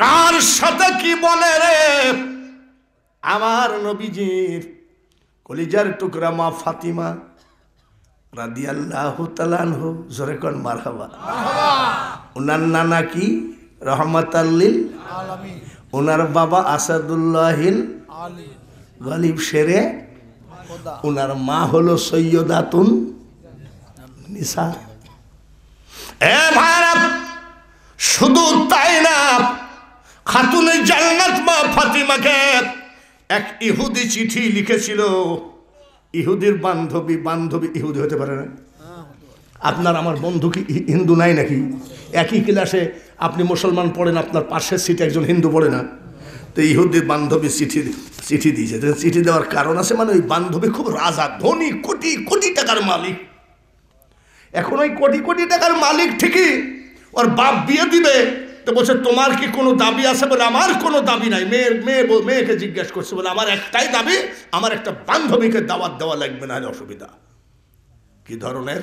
কার সাথে কি বলে রে আমার নবীজির কলিজার টুকরা মা ফাতিমা রাদি আল্লাহ তালানহ জোরে কন মারহাবা ওনার নানা কি রহমত আল্লিল ওনার বাবা আসাদুল্লাহিল গলিব শেরে ওনার মা হলো সৈয়দাতুন নিসা এ ভাই শুধু তাই না খাতুনে জান্নাত মা ফাতিমাকে এক ইহুদি চিঠি লিখেছিল ইহুদির বান্ধবী বান্ধবী ইহুদি হতে পারে না আপনার আমার বন্ধু কি হিন্দু নাই নাকি একই ক্লাসে আপনি মুসলমান পড়েন আপনার পাশের সিটে একজন হিন্দু পড়ে না তো ইহুদির বান্ধবী চিঠি চিঠি দিয়েছে চিঠি দেওয়ার কারণ আছে মানে ওই বান্ধবী খুব রাজা ধনী কোটি কোটি টাকার মালিক এখন ওই কোটি কোটি টাকার মালিক ঠিকই ওর বাপ বিয়ে দিবে তো বলছে তোমার কি কোনো দাবি আছে বলে আমার কোনো দাবি নাই মেয়ের মেয়ে মেয়েকে জিজ্ঞেস করছে বলে আমার একটাই দাবি আমার একটা বান্ধবীকে দাওয়াত দেওয়া লাগবে না অসুবিধা কি ধরনের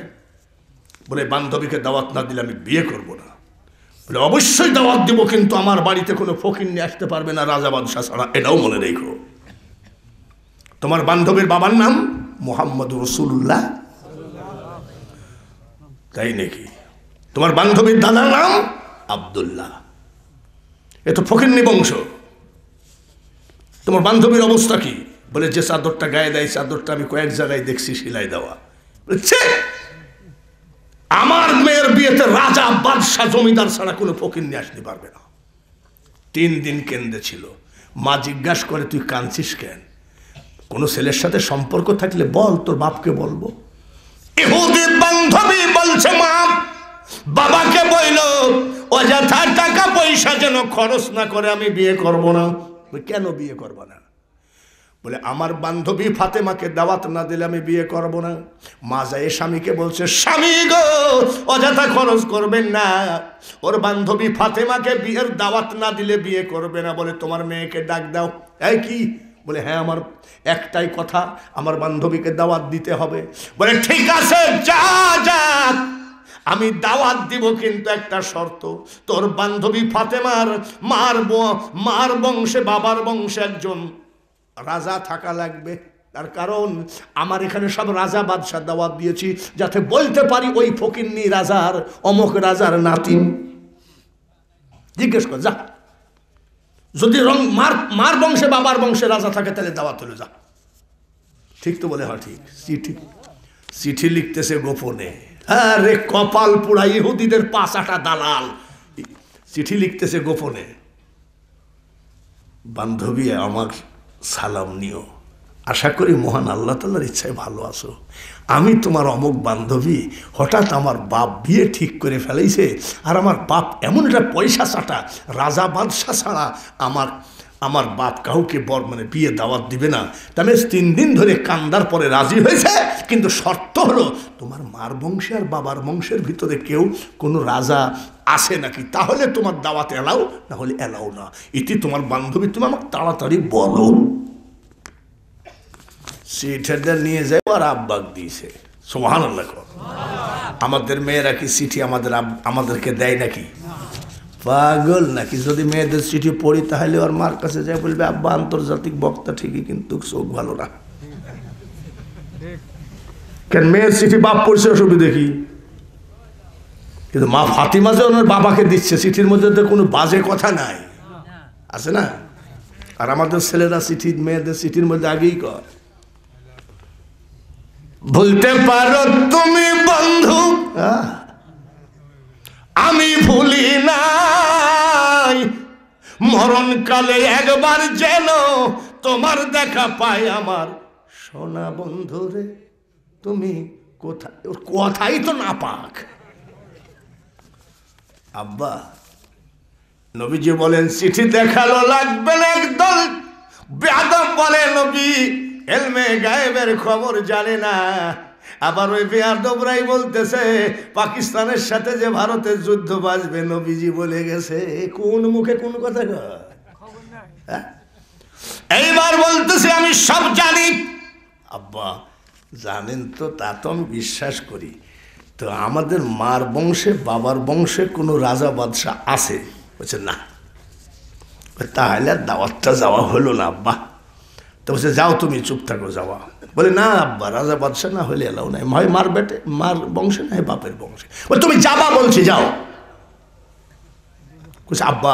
বলে বান্ধবীকে দাওয়াত না দিলে আমি বিয়ে করব না বলে অবশ্যই দাওয়াত দেবো কিন্তু আমার বাড়িতে কোনো ফকির নিয়ে আসতে পারবে না রাজা বাদশাহ ছাড়া এটাও মনে রেখো তোমার বান্ধবীর বাবার নাম মোহাম্মদ রসুল্লাহ তাই নাকি তোমার বান্ধবীর দাদার নাম আবদুল্লাহ এ তো ফকিরনি বংশ তোমার বান্ধবীর অবস্থা কি বলে যে চাদরটা গায়ে দেয় চাদরটা আমি কয়েক জায়গায় দেখছি সিলাই দেওয়া আমার মেয়ের বিয়েতে রাজা বাদশাহ জমিদার ছাড়া কোনো ফকির নিয়ে আসতে পারবে না তিন দিন কেন্দ্রে ছিল মা জিজ্ঞাসা করে তুই কাঁদছিস কেন কোনো ছেলের সাথে সম্পর্ক থাকলে বল তোর বাপকে বলবো বান্ধবী বলছে মা বাবাকে বইল অযথা টাকা পয়সা যেন খরচ না করে আমি বিয়ে করব না কেন বিয়ে করব না বলে আমার বান্ধবী ফাতেমাকে দাওয়াত না দিলে আমি বিয়ে করব না মা যায় স্বামীকে বলছে স্বামী গো অযথা খরচ করবেন না ওর বান্ধবী ফাতেমাকে বিয়ের দাওয়াত না দিলে বিয়ে করবে না বলে তোমার মেয়েকে ডাক দাও এই কি বলে হ্যাঁ আমার একটাই কথা আমার বান্ধবীকে দাওয়াত দিতে হবে বলে ঠিক আছে যা যা আমি দাওয়াত দিব কিন্তু একটা শর্ত তোর বান্ধবী ফাতেমার মার মার বংশে বাবার বংশে একজন রাজা থাকা লাগবে তার কারণ আমার এখানে সব রাজা বাদশাহ দাওয়াত দিয়েছি যাতে বলতে পারি ওই ফকিন্নি রাজার অমক রাজার নাতি জিজ্ঞেস কর যা যদি রং মার মার বংশে বাবার বংশে রাজা থাকে তাহলে দাওয়াত হলো যা ঠিক তো বলে হয় হ্যাঁ, ঠিক চিঠি চিঠি লিখতেছে গোপনে আরে কপাল পোড়া ইহুদিদের পাঁচ আটা দালাল চিঠি লিখতেছে গোপনে বান্ধবী আমার সালাম নিও আশা করি মহান আল্লাহ তাল্লার ইচ্ছায় ভালো আছো আমি তোমার অমুক বান্ধবী হঠাৎ আমার বাপ বিয়ে ঠিক করে ফেলেছে আর আমার বাপ এমন একটা পয়সা চাটা রাজা বাদশাহ ছাড়া আমার আমার বাপ কাউকে বর মানে বিয়ে দাওয়াত দিবে না তাহলে তিন দিন ধরে কান্দার পরে রাজি হয়েছে কিন্তু শর্ত হলো তোমার মার বংশে আর বাবার বংশের ভিতরে কেউ কোনো রাজা আছে নাকি তাহলে তোমার দাওয়াত এলাও না হলে এলাও না ইতি তোমার বান্ধবী তুমি আমাকে তাড়াতাড়ি বলো চিঠিটা নিয়ে যায় আর আব্বাক দিয়েছে সোহান আমাদের মেয়েরা কি চিঠি আমাদের আমাদেরকে দেয় নাকি পাগল নাকি যদি মেয়েদের চিঠি পড়ি তাহলে ওর মার কাছে যাই বলবে আব্বা আন্তর্জাতিক বক্তা ঠিকই কিন্তু চোখ ভালো না কেন মেয়ের চিঠি বাপ পড়ছে অসুবিধে দেখি কিন্তু মা ফাতিমা যে ওনার বাবাকে দিচ্ছে চিঠির মধ্যে তো কোনো বাজে কথা নাই আছে না আর আমাদের ছেলেরা চিঠির মেয়েদের চিঠির মধ্যে আগেই কর বলতে পারো তুমি বন্ধু হ্যাঁ আমি ভুলি নাই মরণকালে একবার যেন তোমার দেখা পাই আমার সোনা বন্ধুরে তুমি কোথায় ওর কথাই তো না পাক আব্বা নবীজি বলেন চিঠি দেখালো লাগবে একদল বেদম বলে নবী এলমে গায়েবের খবর জানে না আবার ওই বেহার ডোবরাই বলতেছে পাকিস্তানের সাথে যে ভারতের যুদ্ধ বাজবে নবীজি বলে গেছে কোন মুখে কোন কথা হ্যাঁ? এইবার বলতেছে আমি সব জানি আব্বা জানেন তো তা তো আমি বিশ্বাস করি তো আমাদের মার বংশে বাবার বংশে কোনো রাজা বাদশাহ আছে বলছে না তাহলে দাওয়াতটা যাওয়া হলো না আব্বা তো বলছে যাও তুমি চুপ থাকো যাওয়া বলে না আব্বা রাজা বাদশাহ না হলে এলাও নাই ভাই মার বেটে মার বংশে নাই বাপের বংশে বলে তুমি যাবা বলছি যাও আব্বা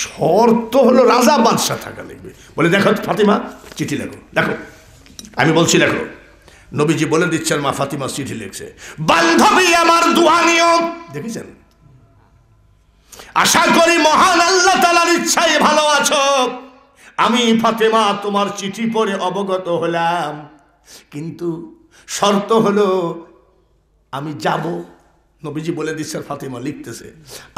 শর্ত হলো রাজা বাদশাহ থাকা লাগবে বলে দেখো ফাতিমা চিঠি লেখো দেখো আমি বলছি লেখো নবীজি বলে দিচ্ছেন মা ফাতিমা চিঠি লিখছে বান্ধবী আমার দুহানিও দেখেছেন আশা করি মহান আল্লাহ তালার ইচ্ছায় ভালো আছো আমি ফাতেমা তোমার চিঠি পড়ে অবগত হলাম কিন্তু শর্ত হলো আমি যাব নবীজি বলে দিচ্ছে ফাতেমা লিখতেছে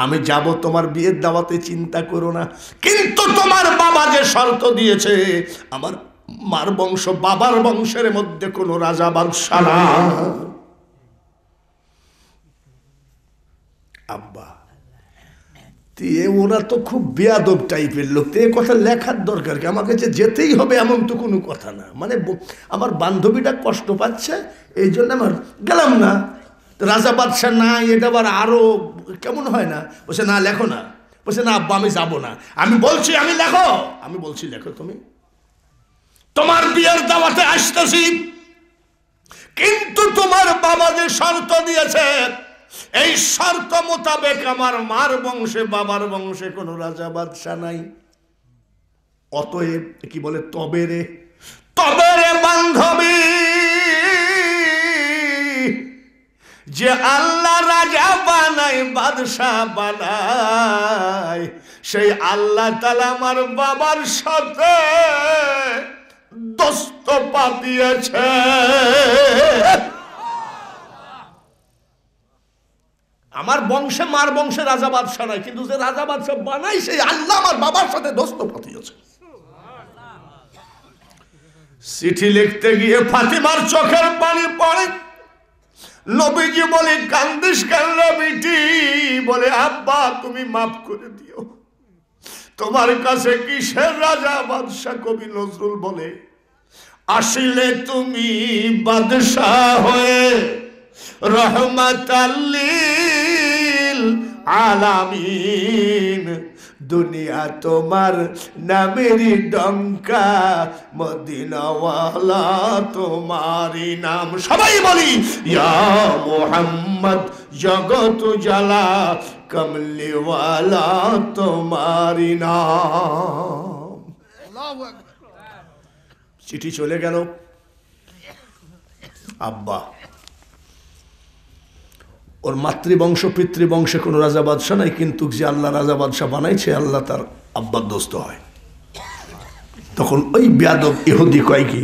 আমি যাব তোমার বিয়ের দাওয়াতে চিন্তা করো না কিন্তু তোমার বাবা যে শর্ত দিয়েছে আমার মার বংশ বাবার বংশের মধ্যে কোনো রাজা বাদশাহ ওরা তো খুব বেয়াদব টাইপের লোক তো এ কথা লেখার দরকার কি আমার কাছে যেতেই হবে এমন তো কোনো কথা না মানে আমার বান্ধবীটা কষ্ট পাচ্ছে এই জন্য আমার গেলাম না রাজা বাদশাহ না এটা আবার আরও কেমন হয় না বলছে না লেখো না বলছে না আব্বা আমি যাবো না আমি বলছি আমি লেখো আমি বলছি লেখো তুমি তোমার বিয়ের দাওয়াতে আসতেছি কিন্তু তোমার বাবা যে শর্ত দিয়েছে এই শর্ত মোতাবেক আমার মার বংশে বাবার বংশে কোনো রাজা বাদশাহ নাই অতএব কি বলে তবে রে তবে রে বান্ধবী যে আল্লাহ রাজা বানায় বাদশাহ বানায় সেই আল্লাহ তালা আমার বাবার সাথে দোস্ত পাতিয়েছে আমার বংশে মার বংশে রাজা বাদশাহ নয় কিন্তু যে রাজা বাদশাহ বানাই সেই আল্লাহ আমার বাবার সাথে দোস্ত পাঠিয়েছে চিঠি লিখতে গিয়ে ফাতিমার চোখের পানি পড়ে নবীজি বলে কান্দিস কান্না বিটি বলে আব্বা তুমি মাফ করে দিও তোমার কাছে কিসের রাজা বাদশাহ কবি নজরুল বলে আসিলে তুমি বাদশাহ হয়ে রহমাতাল্লিল আলামিন দুনিয়া তোমার নামেরই ডঙ্কা মদিনাওয়ালা তোমারই নাম সবাই বলি ইয়া মোহাম্মদ জগত জালা কমলিওয়ালা তোমারই নাম চিঠি চলে গেল আব্বা ওর মাতৃবংশ পিতৃবংশে কোনো রাজা বাদশাহ নাই কিন্তু যে আল্লাহ রাজা বাদশাহ বানাইছে আল্লাহ তার আব্বার দোস্ত হয় তখন ওই ব্যাদব ইহুদি কয় কি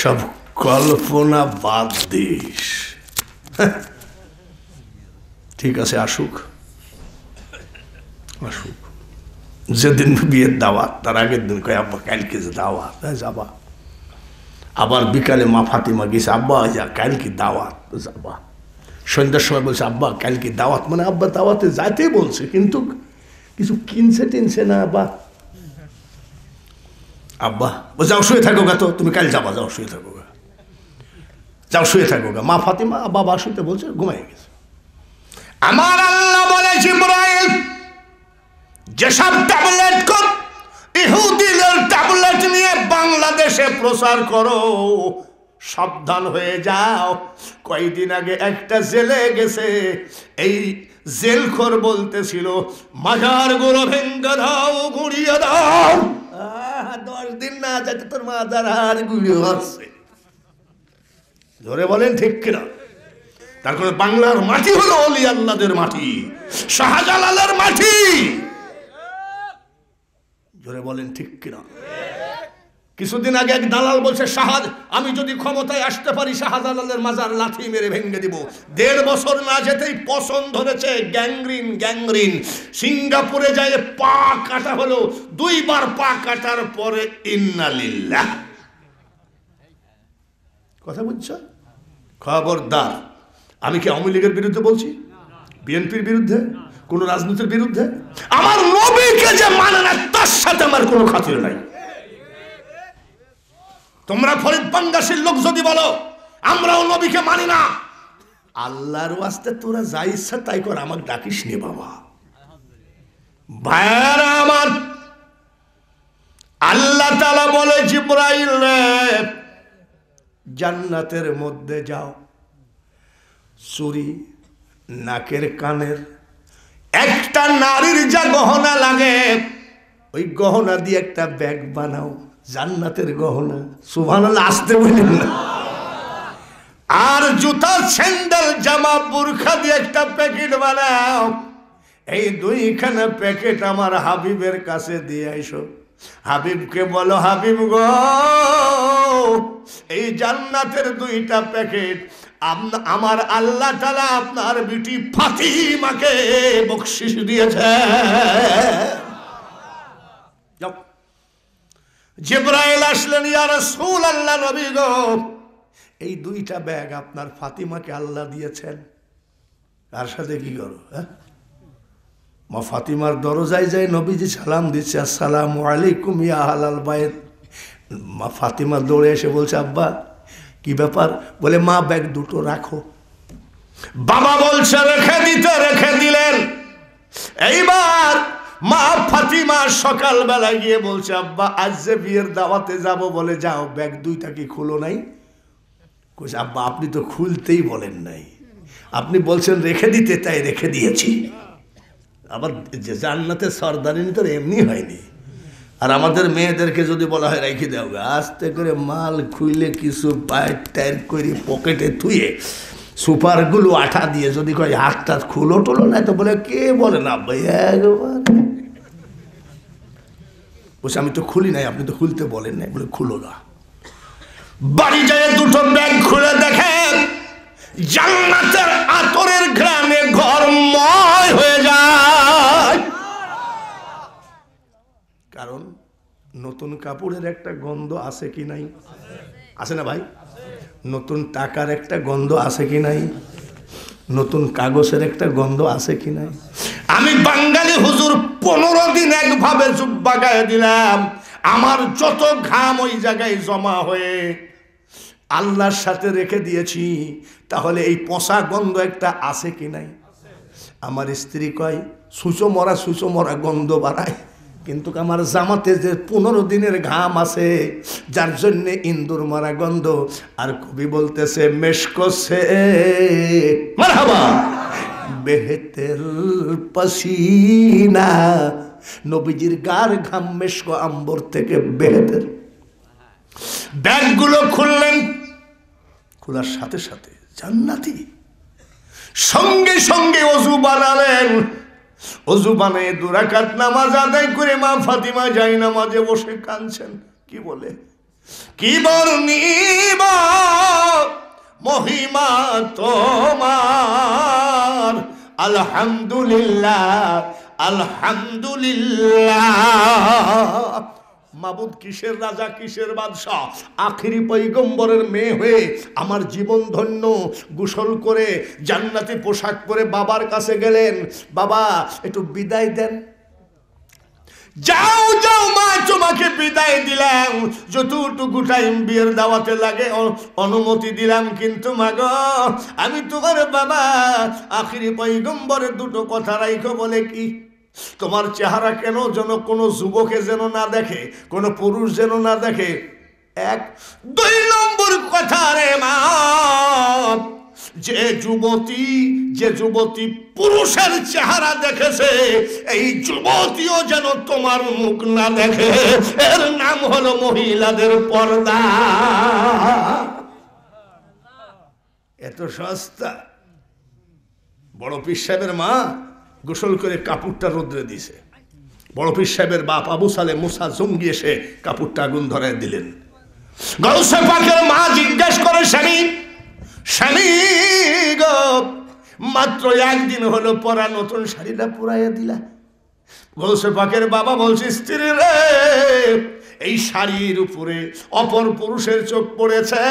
সব কল্পনা বাদ দেশ হ্যাঁ, ঠিক আছে আসুক আসুক যেদিন বিয়ের দাওয়া তার আগের দিন কয় আব্বা কালকে যে দাওয়া হ্যাঁ, যাবা আবার বিকালে মা ফাতিমা গেছে আব্বা যা কালকে দাওয়াত আব্বা সন্ধ্যার সময় বলছে আব্বা কালকে দাওয়াত মানে আব্বা দাওয়াতে যাইতে বলছে কিন্তু কিছু কিনছে টিনছে না আব্বা আব্বা ও যাও শুয়ে থাকো গা তো তুমি কাল যাবা যাও শুয়ে থাকো গা যাও শুয়ে থাকো গা মা ফাতিমা বাবা শুতে বলছে ঘুমাই গেছে আমার আল্লাহ বলেছে ইব্রাহিম যেসব ট্যাবলেট কর ইহুদিদের ট্যাবলেট নিয়ে বাংলাদেশে প্রচার করো সাবধান হয়ে যাও কয়েকদিন আগে একটা জেলে গেছে এই জেলখর বলতেছিল মাজার গুলো ভেঙ্গা দাও ঘুরিয়ে দাও দশ দিন না যাতে তোর মাজার আর ঘুরিয়ে আসছে ধরে বলেন ঠিক কিনা তারপরে বাংলার মাটি হলো অলি আল্লাদের মাটি শাহজালালের মাটি ধরে বলেন ঠিক কিনা কিছুদিন আগে এক দালাল বলছে শাহাদ আমি যদি ক্ষমতায় আসতে পারি শাহাদালের মাজার লাথি মেরে ভেঙে দিব দেড় বছর না যেতেই পছন্দ ধরেছে গ্যাংরিন গ্যাংরিন সিঙ্গাপুরে যায় পা কাটা হলো দুইবার পা কাটার পরে ইন্নালিল্লা কথা বুঝছ খবরদার আমি কি আওয়ামী লীগের বিরুদ্ধে বলছি বিএনপির বিরুদ্ধে কোন রাজনীতির বিরুদ্ধে আমার নবীকে যে মানে না তার সাথে আমার কোনো খাতির নাই তোমরা ফরিদ বাঙ্গাসীর লোক যদি বলো আমরাও নবীকে মানি না আল্লাহর আসতে তোরা যা ইচ্ছা তাই কর আমাকে ডাকিস নি বাবা ভাইয়ারা আমার আল্লাহ তালা বলে জিব্রাইল জান্নাতের মধ্যে যাও চুরি নাকের কানের একটা নারীর যা গহনা লাগে ওই গহনা দিয়ে একটা ব্যাগ বানাও জান্নাতের গহনা সুভানাল আসতে বলেন না আর জুতা স্যান্ডেল জামা বুরখা দিয়ে একটা প্যাকেট বানাও এই দুইখানা প্যাকেট আমার হাবিবের কাছে দিয়ে আইসো হাবিবকে বলো হাবিব গো এই জান্নাতের দুইটা প্যাকেট আমার আল্লাহ তালা আপনার বিটি ফাতিমাকে বকশিস দিয়েছে জেব্রাইল আসলেন ইয়ার সুল আল্লাহ নবী এই দুইটা ব্যাগ আপনার ফাতিমাকে আল্লাহ দিয়েছেন তার সাথে কি করো হ্যাঁ মা ফাতিমার দরজায় যাই নবীজি সালাম দিচ্ছে আসসালাম আলাইকুম ইয়া আলাল বায়েত মা ফাতিমা দৌড়ে এসে বলছে আব্বা কি ব্যাপার বলে মা ব্যাগ দুটো রাখো বাবা বলছে রেখে দিতে রেখে দিলেন এইবার মা ফাতিমা সকালবেলা গিয়ে বলছে আব্বা আজ যে বিয়ের দাওয়াতে যাব বলে যাও ব্যাগ দুইটা কি খুলো নাই কইছে আব্বা আপনি তো খুলতেই বলেন নাই আপনি বলছেন রেখে দিতে তাই রেখে দিয়েছি আবার জান্নাতে সর্দারিনী তো এমনি হয়নি আর হ্যাঁ। আমাদের মেয়েদেরকে যদি বলা হয় রেখে দেওয়া হবে আস্তে করে মাল খুইলে কিছু পায়ের টাইট করে পকেটে থুয়ে সুপারগুলো আঠা দিয়ে যদি কয় হাত টাত খুলো টুলো নাই তো বলে কে বলে না ভাই একবার বলছে আমি তো খুলি নাই আপনি তো খুলতে বলেন নাই বলে খুলো না বাড়ি যায় দুটো ব্যাগ খুলে দেখেন জান্নাতের আতরের গ্রামে ঘরময় হয়ে যায় কারণ নতুন কাপড়ের একটা গন্ধ আছে কি নাই আছে না ভাই নতুন টাকার একটা গন্ধ আছে কি নাই নতুন কাগজের একটা গন্ধ আছে কি নাই আমি বাঙালি হুজুর পনেরো দিন একভাবে জুব্বা গায়ে দিলাম আমার যত ঘাম ওই জায়গায় জমা হয়ে আল্লাহর সাথে রেখে দিয়েছি তাহলে এই পোষা গন্ধ একটা আছে কি নাই আমার স্ত্রী কয় সুচো মরা সুচো মরা গন্ধ বাড়ায় কিন্তু আমার জামাতে যে পনেরো দিনের ঘাম আছে যার জন্যে ইন্দুর মারা গন্ধ আর কবি বলতেছে মেশকসে মারহাবা বেহেতের পাসিনা নবীজির গার ঘাম মেশক আম্বর থেকে বেহেতের ব্যাগগুলো খুললেন খোলার সাথে সাথে জান্নাতি সঙ্গে সঙ্গে অজু বানালেন অজু বানায় দুরাকাত নামাজ আদায় করে মা ফাতিমা যাই নামাজে বসে কাঁদছেন কি বলে কি বল মহিমা তোমার আলহামদুলিল্লাহ আলহামদুলিল্লাহ মাবুদ কিসের রাজা কিসের বাদশাহ আখিরি পৈগম্বরের মেয়ে হয়ে আমার জীবন ধন্য গোসল করে জান্নাতি পোশাক পরে বাবার কাছে গেলেন বাবা একটু বিদায় দেন যাও যাও মা তোমাকে বিদায় দিলাম যতটুকু টাইম বিয়ের দাওয়াতে লাগে অনুমতি দিলাম কিন্তু মাগ আমি তোমার বাবা আখিরি পৈগম্বরের দুটো কথা রাইখো বলে কি তোমার চেহারা কেন যেন কোনো যুবকে যেন না দেখে কোনো পুরুষ যেন না দেখে এক দুই নম্বর কথা রে মা যে যুবতী যে যুবতী পুরুষের চেহারা দেখেছে এই যুবতীও যেন তোমার মুখ না দেখে এর নাম হলো মহিলাদের পর্দা এত সস্তা বড় পিস সাহেবের মা গোসল করে কাপড়টা রোদ্রে দিছে বড় পীর সাহেবের বাপ আবু সালে মুসা জঙ্গি এসে কাপড়টা আগুন ধরায় দিলেন গৌসে মা জিজ্ঞেস করে স্বামী স্বামী মাত্র একদিন হলো পরা নতুন শাড়িটা পুরাইয়া দিলা গৌসে পাকের বাবা বলছে স্ত্রী রে এই শাড়ির উপরে অপর পুরুষের চোখ পড়েছে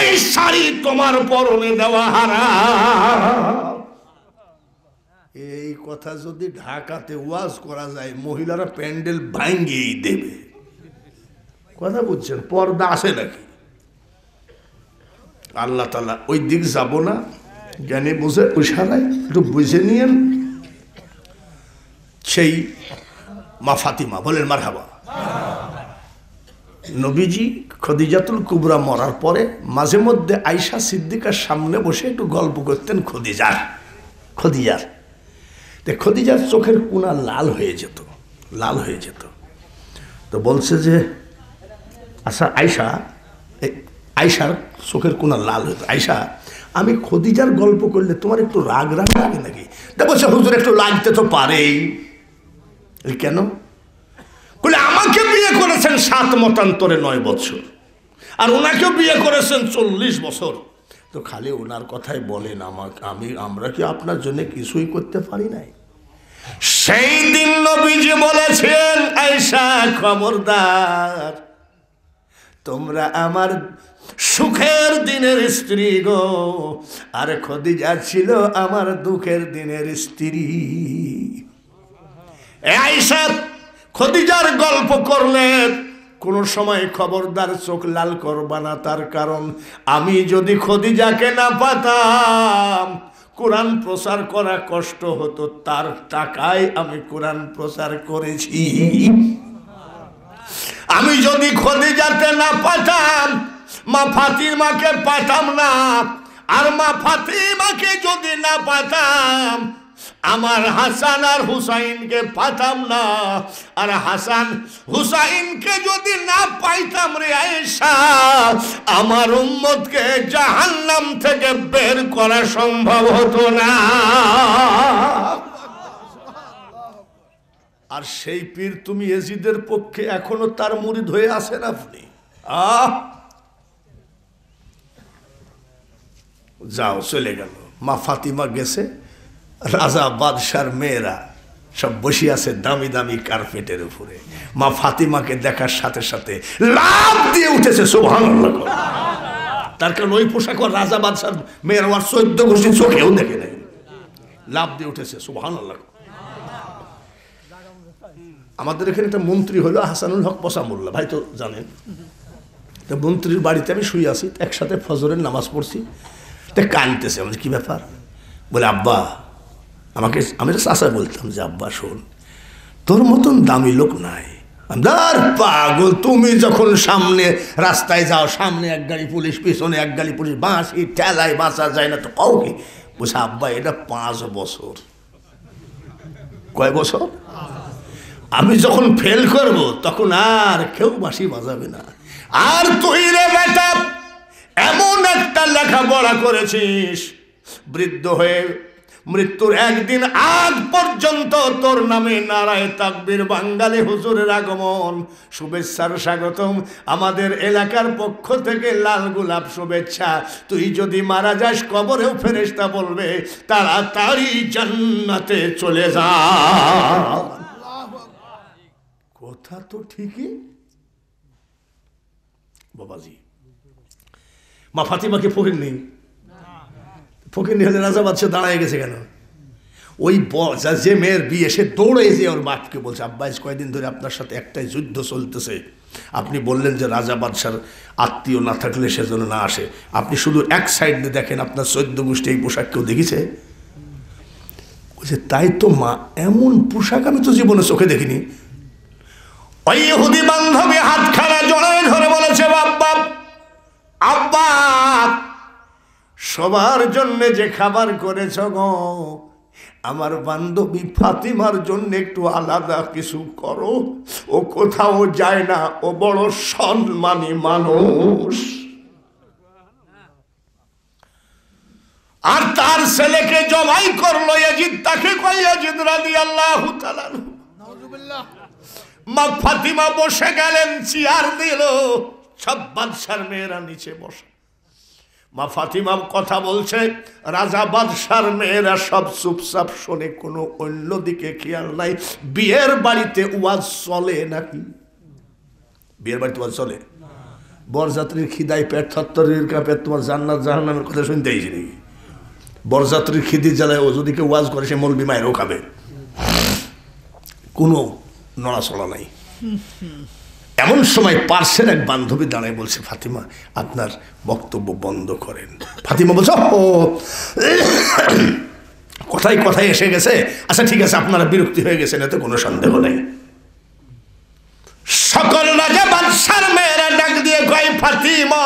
এই শাড়ি তোমার পরনে দেওয়া হারা কথা যদি ঢাকাতে ওয়াজ করা যায় মহিলারা প্যান্ডেল ভাঙ্গিয়েই দেবে কথা বুঝছেন পর্দা আসে নাকি আল্লাহ তালা ওই দিক যাব না জ্ঞানী বুঝে ওষারায় একটু বুঝে নিয়েন সেই মা ফাতিমা বলেন মার হাবা নবীজি খদিজাতুল কুবরা মরার পরে মাঝে মধ্যে আয়সা সিদ্দিকার সামনে বসে একটু গল্প করতেন খদিজার খদিজার তে খদিজার চোখের কোনা লাল হয়ে যেত লাল হয়ে যেত তো বলছে যে আচ্ছা আয়সা আয়সার চোখের কুনা লাল হতো আয়সা আমি খদিজার গল্প করলে তোমার একটু রাগ রাগ লাগে নাকি সে হুজুর একটু লাগতে তো পারেই কেন বলে আমাকে বিয়ে করেছেন সাত মতান্তরে নয় বছর আর ওনাকেও বিয়ে করেছেন চল্লিশ বছর তো খালি ওনার কথাই বলেন আমাকে আমি আমরা কি আপনার জন্য কিছুই করতে পারি নাই সেই দিন নবীজি বলেছেন আয়সা খবরদার তোমরা আমার সুখের দিনের স্ত্রী গো আর খদিজা ছিল আমার দুঃখের দিনের স্ত্রী আয়সা খদিজার গল্প করলেন কোনো সময় খবরদার চোখ লাল করবা না তার কারণ আমি যদি খদিজাকে না পাতাম কোরআন প্রচার করা কষ্ট হতো তার টাকায় আমি কোরআন প্রচার করেছি আমি যদি খোদে যাতে না পাঠাম মা মাকে পাঠাম না আর মা মাকে যদি না পাঠাম আমার হাসান আর হুসাইনকে পাতাম না আর হাসান হুসাইনকে যদি না পাইতাম রে আয়েশা আমার উম্মতকে জাহান্নাম থেকে বের করা সম্ভব হতো না আর সেই পীর তুমি এজিদের পক্ষে এখনো তার মুরিদ হয়ে আসেন আপনি আহ যাও চলে গেল মা ফাতিমা গেছে রাজা বাদশার মেয়েরা সব বসে আছে দামি দামি কার্পেটের উপরে মা ফাতিমাকে দেখার সাথে সাথে লাভ দিয়ে উঠেছে সোভান তার কারণ ওই পোশাক রাজা বাদশার মেয়ের আমার চোদ্দ ঘুষি চোখেও দেখে নেই লাভ দিয়ে উঠেছে সোভান আমাদের এখানে একটা মন্ত্রী হলো হাসানুল হক পসামুল্লা ভাই তো জানেন তো মন্ত্রীর বাড়িতে আমি শুয়ে আছি একসাথে ফজরের নামাজ পড়ছি তা কানতেছে আমাদের কি ব্যাপার বলে আব্বা আমাকে আমি তো চাষা বলতাম যে আব্বা শোন তোর মতন দামি লোক নাই দার পাগল তুমি যখন সামনে রাস্তায় যাও সামনে এক গাড়ি পুলিশ পিছনে এক গাড়ি পুলিশ বাঁশি ঠেলায় বাঁচা যায় না তো কও কি বুঝে আব্বা এটা পাঁচ বছর কয় বছর আমি যখন ফেল করব তখন আর কেউ বাঁশি বাজাবে না আর তুই রে বেটা এমন একটা লেখাপড়া করেছিস বৃদ্ধ হয়ে মৃত্যুর একদিন আগ পর্যন্ত তোর নামে নারায় তাকবীর বাঙালি হুজুরের আগমন শুভেচ্ছার স্বাগতম আমাদের এলাকার পক্ষ থেকে লাল গোলাপ শুভেচ্ছা তুই যদি মারা যাস কবরেও ফেরেস্তা বলবে তাড়াতাড়ি জান্নাতে চলে যা কথা তো ঠিকই বাবাজি মা ফাতিমাকে ফকির নেই ফকির হলে রাজা বাদশাহ দাঁড়ায় গেছে কেন ওই যে মেয়ের বিয়ে সে দৌড়ে যে ওর বাপকে বলছে আব্বাস কয়েকদিন ধরে আপনার সাথে একটাই যুদ্ধ চলতেছে আপনি বললেন যে রাজা বাদশার আত্মীয় না থাকলে সেজন্য না আসে আপনি শুধু এক সাইড দেখেন আপনার চৈদ্য গোষ্ঠী এই পোশাক কেউ দেখেছে বলছে তাই তো মা এমন পোশাক আমি তো জীবনে চোখে দেখিনি হাত হুদি বান্ধবী জড়ায় ধরে বলেছে বাপ বাপ আব্বা সবার জন্য যে খাবার করেছ গ আমার বান্ধবী ফাতিমার জন্য একটু আলাদা কিছু করো ও কোথাও যায় না ও বড় সম্মানী মানুষ আর তার ছেলেকে জবাই করলো ইয়াজিদ তাকে কয় ইয়াজিদ রাদি আল্লাহ মা ফাতিমা বসে গেলেন চিয়ার দিল সব বাদশার মেয়েরা নিচে বসে মা ফাতিমা কথা বলছে রাজা বাদশার মেয়েরা সব চুপচাপ শোনে কোনো অন্য দিকে খেয়াল নাই বিয়ের বাড়িতে ওয়াজ চলে নাকি বিয়ের বাড়িতে ওয়াজ চলে বরযাত্রীর খিদায় পেট থত্তরের কাপে তোমার জান্নাত জাহান্নামের কথা শুনতে হয়েছে নাকি বরযাত্রীর খিদি জ্বালায় ও যদি কেউ ওয়াজ করে সে মলবি মায়েরও খাবে কোনো নড়াচড়া নাই এমন সময় পার্সের এক বান্ধবী দাঁড়ায় বলছে ফাতিমা আপনার বক্তব্য বন্ধ করেন ফাতিমা বলছে ও কথাই কথায় এসে গেছে আচ্ছা ঠিক আছে আপনারা বিরক্তি হয়ে গেছেন এতে কোনো সন্দেহ নেই সকল রাজা বাদশার মেয়েরা ডাক দিয়ে কয় ফাতিমা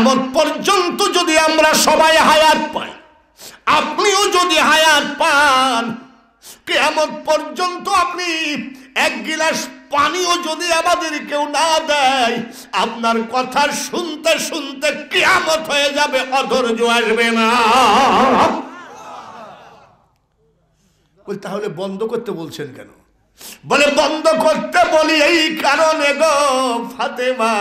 আমার পর্যন্ত যদি আমরা সবাই হায়াত পাই আপনিও যদি হায়াত পান আমার পর্যন্ত আপনি এক গিলাস পানিও যদি আমাদের কেউ না দেয় আপনার কথা শুনতে শুনতে কেয়ামত হয়ে যাবে অধৈর্য আসবে না তাহলে বন্ধ করতে বলছেন কেন বলে বন্ধ করতে বলি এই কারণে গো ফাতেমা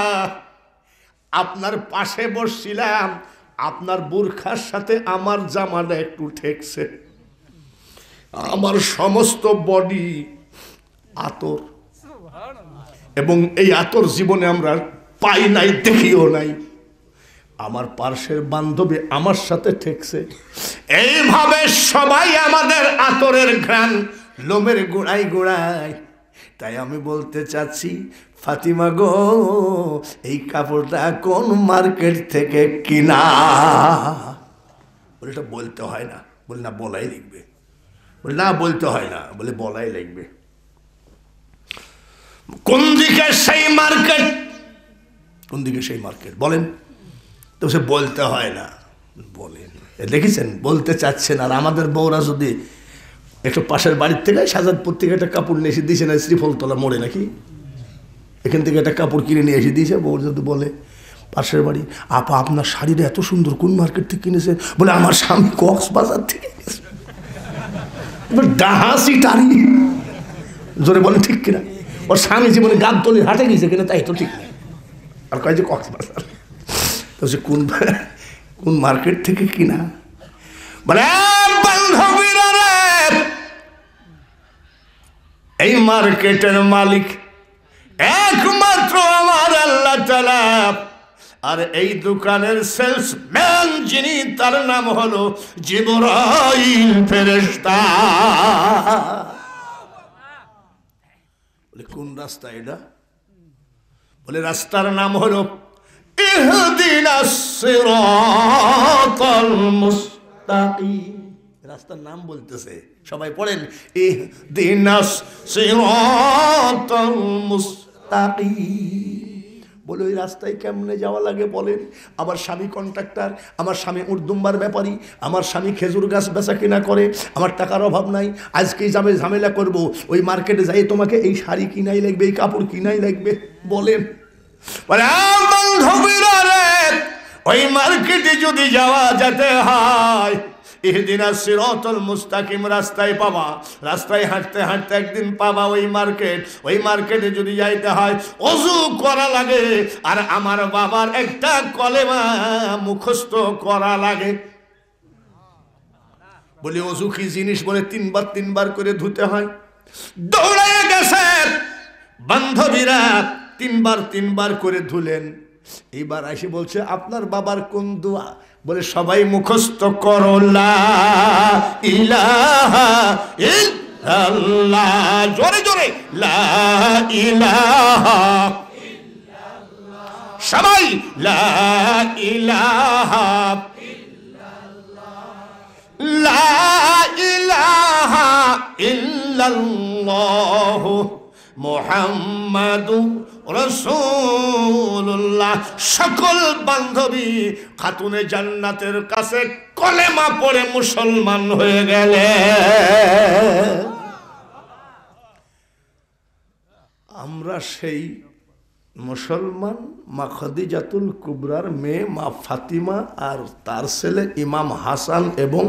আপনার পাশে বসছিলাম আপনার বুরখার সাথে আমার জামাটা একটু ঠেকছে আমার সমস্ত বডি আতর এবং এই আতর জীবনে আমরা পাই নাই দেখিও নাই আমার পার্শ্বের বান্ধবী আমার সাথে ঠেকছে এইভাবে সবাই আমাদের আতরের ঘ্রাণ লোমের গোড়াই গোড়ায় তাই আমি বলতে চাচ্ছি ফাতিমা গো এই কাপড়টা কোন মার্কেট থেকে কিনা বলে বলতে হয় না বলে না বলাই লিখবে বলে না বলতে হয় না বলে বলাই লিখবে কোন দিকে সেই মার্কেট কোন দিকে সেই মার্কেট বলেন তো সে বলতে হয় না বলেন দেখেছেন বলতে চাচ্ছেন আর আমাদের বউরা যদি একটু পাশের বাড়ির থেকে সাজাদপুর থেকে একটা কাপড় নিয়ে এসে দিয়েছে না শ্রীফলতলা মোড়ে নাকি এখান থেকে একটা কাপড় কিনে নিয়ে এসে দিয়েছে বউ যদি বলে পাশের বাড়ি আপা আপনার শাড়িটা এত সুন্দর কোন মার্কেট থেকে কিনেছে বলে আমার স্বামী কক্সবাজার থেকে এবার ডাহাসি টারি জোরে বলেন ঠিক কিনা ওর স্বামী জীবনে গাবতলির হাটে গিয়েছে কিনা তাই তো ঠিক নেই আর কয় যে কক্সবাজার তো সে কোন কোন মার্কেট থেকে কিনা বলে এই মার্কেটের মালিক একমাত্র আমার আল্লাহ তালা আর এই দোকানের সেলসম্যান যিনি তার নাম হলো জীবরাইল ফেরেস্তা বলে কোন রাস্তা এটা বলে রাস্তার নাম হলো রাস্তার নাম বলতেছে সবাই পড়েন এহ সিরাতাল মুস্তাকিম বলে ওই রাস্তায় কেমনে যাওয়া লাগে বলেন আমার স্বামী কন্ট্রাক্টার আমার স্বামী উর্দুম্বার ব্যাপারী আমার স্বামী খেজুর গাছ বেচা কিনা করে আমার টাকার অভাব নাই আজকেই যাবে ঝামেলা করব ওই মার্কেটে যাই তোমাকে এই শাড়ি কিনাই লাগবে এই কাপড় কিনাই লাগবে বলেন ওই মার্কেটে যদি যাওয়া যেতে হয় এহদিনা মুস্তাকিম রাস্তায় পাবা রাস্তায় হাঁটতে হাঁটতে একদিন পাবা ওই মার্কেট ওই মার্কেটে যদি যাইতে হয় অজু করা লাগে আর আমার বাবার একটা কলেমা মুখস্থ করা লাগে বলি অজু কি জিনিস বলে তিনবার তিনবার করে ধুতে হয় দৌড়ায় গেছে বান্ধবীরা তিনবার তিনবার করে ধুলেন এইবার আসি বলছে আপনার বাবার কোন দোয়া বলে সবাই মুখস্থ করলা ইলাহা জোরে লা সবাই লা ইলাহা লা ইল্লাল্লাহ রসুল্লাহ সকল বান্ধবী খাতুনে জান্নাতের কাছে কলেমা পড়ে মুসলমান হয়ে গেলে আমরা সেই মুসলমান মা জাতুল কুবরার মেয়ে মা ফাতিমা আর তার ছেলে ইমাম হাসান এবং